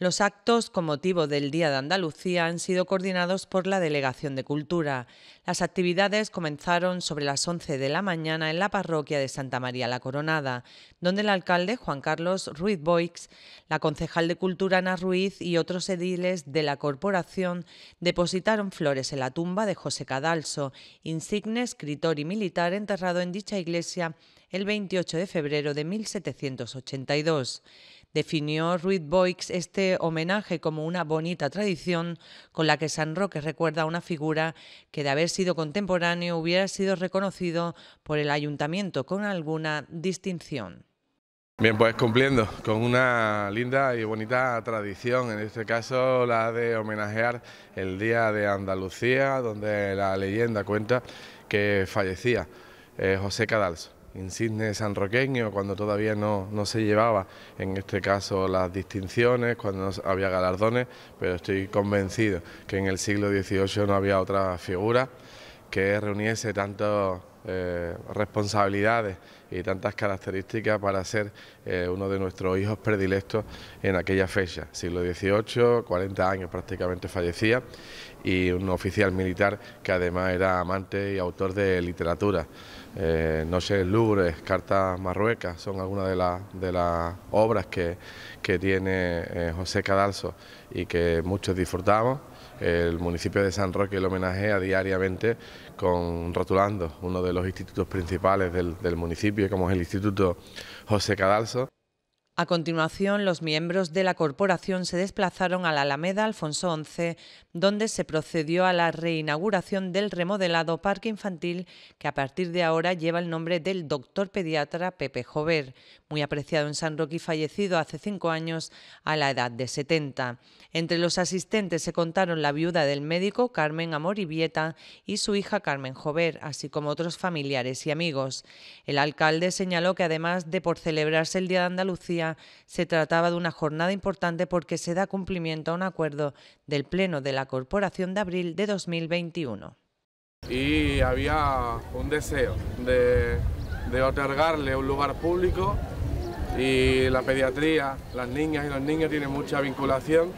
Los actos con motivo del Día de Andalucía han sido coordinados por la Delegación de Cultura. Las actividades comenzaron sobre las 11 de la mañana en la parroquia de Santa María la Coronada, donde el alcalde Juan Carlos Ruiz Boix, la concejal de Cultura Ana Ruiz y otros ediles de la corporación depositaron flores en la tumba de José Cadalso, insigne escritor y militar enterrado en dicha iglesia el 28 de febrero de 1782. Definió Ruiz Boix este homenaje como una bonita tradición con la que San Roque recuerda a una figura que de haber sido contemporáneo hubiera sido reconocido por el ayuntamiento con alguna distinción. Bien, pues cumpliendo con una linda y bonita tradición, en este caso la de homenajear el Día de Andalucía, donde la leyenda cuenta que fallecía eh, José Cadalso insigne sanroqueño, cuando todavía no, se llevaba, en este caso, las distinciones, cuando no había galardones, pero estoy convencido que en el siglo XVIII no había otra figura que reuniese tantas eh, responsabilidades y tantas características para ser eh, uno de nuestros hijos predilectos en aquella fecha. Siglo XVIII, 40 años prácticamente fallecía y un oficial militar que además era amante y autor de literatura. Eh, sé Lubres, Cartas Marruecas son algunas de, la, de las obras que, que tiene eh, José Cadalso y que muchos disfrutamos el municipio de San Roque lo homenajea diariamente con Rotulando, uno de los institutos principales del, del municipio como es el Instituto José Cadalso. A continuación, los miembros de la corporación se desplazaron a la Alameda Alfonso XI, donde se procedió a la reinauguración del remodelado parque infantil que a partir de ahora lleva el nombre del doctor pediatra Pepe Jover, muy apreciado en San Roque y fallecido hace cinco años a la edad de 70. Entre los asistentes se contaron la viuda del médico Carmen Amoribieta y su hija Carmen Jover, así como otros familiares y amigos. El alcalde señaló que además de por celebrarse el Día de Andalucía, se trataba de una jornada importante porque se da cumplimiento a un acuerdo del Pleno de la Corporación de abril de 2021. Y había un deseo de, otorgarle un lugar público y la pediatría, las niñas y los niños tienen mucha vinculación.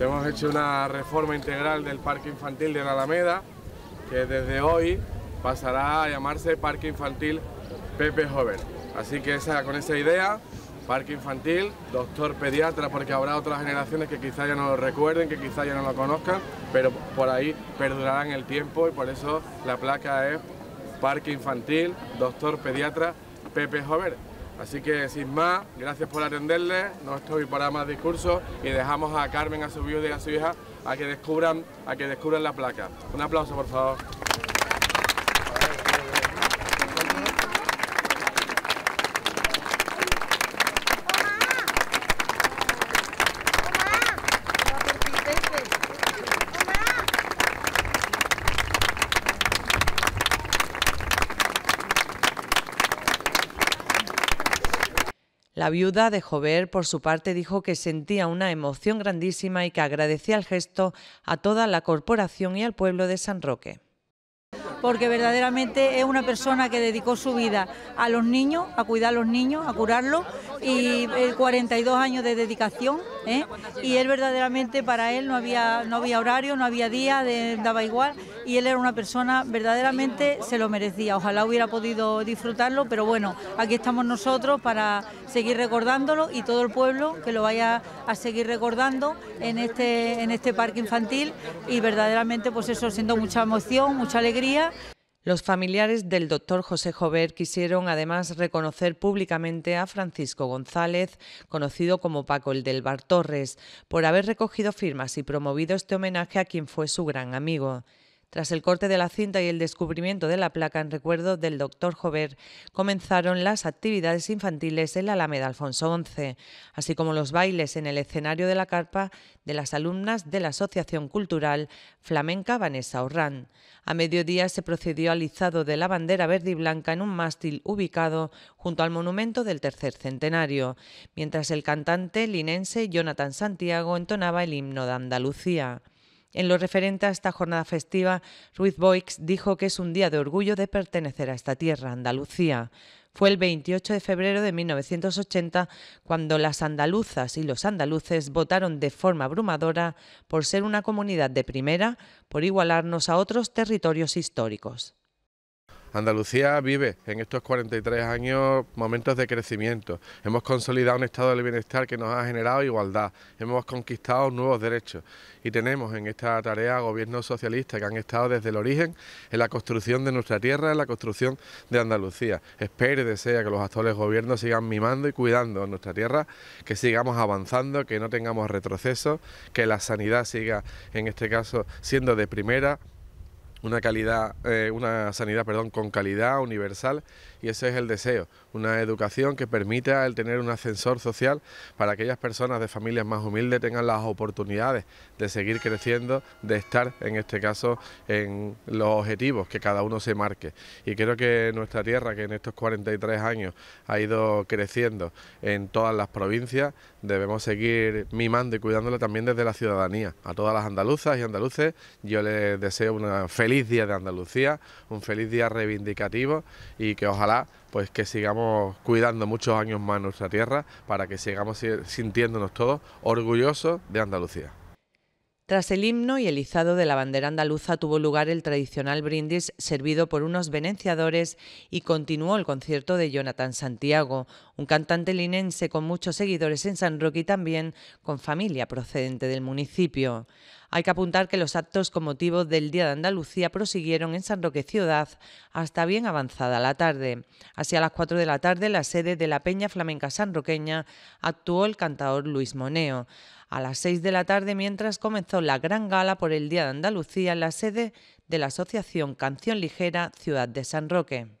Hemos hecho una reforma integral del Parque Infantil de la Alameda, que desde hoy pasará a llamarse Parque Infantil Pepe Joven. Así que con esa idea Parque infantil, doctor pediatra, porque habrá otras generaciones que quizá ya no lo recuerden, que quizá ya no lo conozcan, pero por ahí perdurarán el tiempo y por eso la placa es Parque Infantil, doctor pediatra Pepe Jover. Así que sin más, gracias por atenderles, no estoy para más discursos y dejamos a Carmen, a su viuda y a su hija a que descubran, a que descubran la placa. Un aplauso por favor. La viuda de Jover, por su parte, dijo que sentía una emoción grandísima y que agradecía el gesto a toda la corporación y al pueblo de San Roque porque verdaderamente es una persona que dedicó su vida a los niños, a cuidar a los niños, a curarlos, y 42 años de dedicación, ¿eh? y él verdaderamente para él no había, no había horario, no había día, daba igual, y él era una persona verdaderamente se lo merecía, ojalá hubiera podido disfrutarlo, pero bueno, aquí estamos nosotros para seguir recordándolo y todo el pueblo que lo vaya a seguir recordando en este, en este parque infantil y verdaderamente pues eso siento mucha emoción, mucha alegría los familiares del doctor José Jover quisieron además reconocer públicamente a Francisco González, conocido como Paco el del Bar Torres, por haber recogido firmas y promovido este homenaje a quien fue su gran amigo. Tras el corte de la cinta y el descubrimiento de la placa en recuerdo del doctor Jover, comenzaron las actividades infantiles en la Alameda Alfonso XI, así como los bailes en el escenario de la carpa de las alumnas de la Asociación Cultural Flamenca Vanessa Orrán. A mediodía se procedió al izado de la bandera verde y blanca en un mástil ubicado junto al monumento del tercer centenario, mientras el cantante linense Jonathan Santiago entonaba el himno de Andalucía. En lo referente a esta jornada festiva, Ruiz Boix dijo que es un día de orgullo de pertenecer a esta tierra, Andalucía. Fue el 28 de febrero de 1980 cuando las andaluzas y los andaluces votaron de forma abrumadora por ser una comunidad de primera, por igualarnos a otros territorios históricos. Andalucía vive en estos 43 años momentos de crecimiento. Hemos consolidado un estado del bienestar que nos ha generado igualdad. Hemos conquistado nuevos derechos. Y tenemos en esta tarea gobiernos socialistas que han estado desde el origen en la construcción de nuestra tierra, en la construcción de Andalucía. Espero y deseo que los actuales gobiernos sigan mimando y cuidando nuestra tierra, que sigamos avanzando, que no tengamos retrocesos, que la sanidad siga, en este caso, siendo de primera una calidad, eh, una sanidad, perdón, con calidad universal y ese es el deseo, una educación que permita el tener un ascensor social para aquellas personas de familias más humildes tengan las oportunidades de seguir creciendo, de estar en este caso en los objetivos que cada uno se marque. Y creo que nuestra tierra, que en estos 43 años ha ido creciendo en todas las provincias, debemos seguir mimando y cuidándola también desde la ciudadanía. A todas las andaluzas y andaluces yo les deseo una feliz feliz día de Andalucía, un feliz día reivindicativo y que ojalá pues que sigamos cuidando muchos años más nuestra tierra para que sigamos sintiéndonos todos orgullosos de Andalucía. Tras el himno y el izado de la bandera andaluza tuvo lugar el tradicional brindis servido por unos venenciadores y continuó el concierto de Jonathan Santiago, un cantante linense con muchos seguidores en San Roque y también con familia procedente del municipio. Hay que apuntar que los actos con motivo del Día de Andalucía prosiguieron en San Roque Ciudad hasta bien avanzada la tarde. Así a las 4 de la tarde la sede de la Peña Flamenca Sanroqueña actuó el cantador Luis Moneo a las 6 de la tarde mientras comenzó la gran gala por el Día de Andalucía en la sede de la Asociación Canción Ligera Ciudad de San Roque.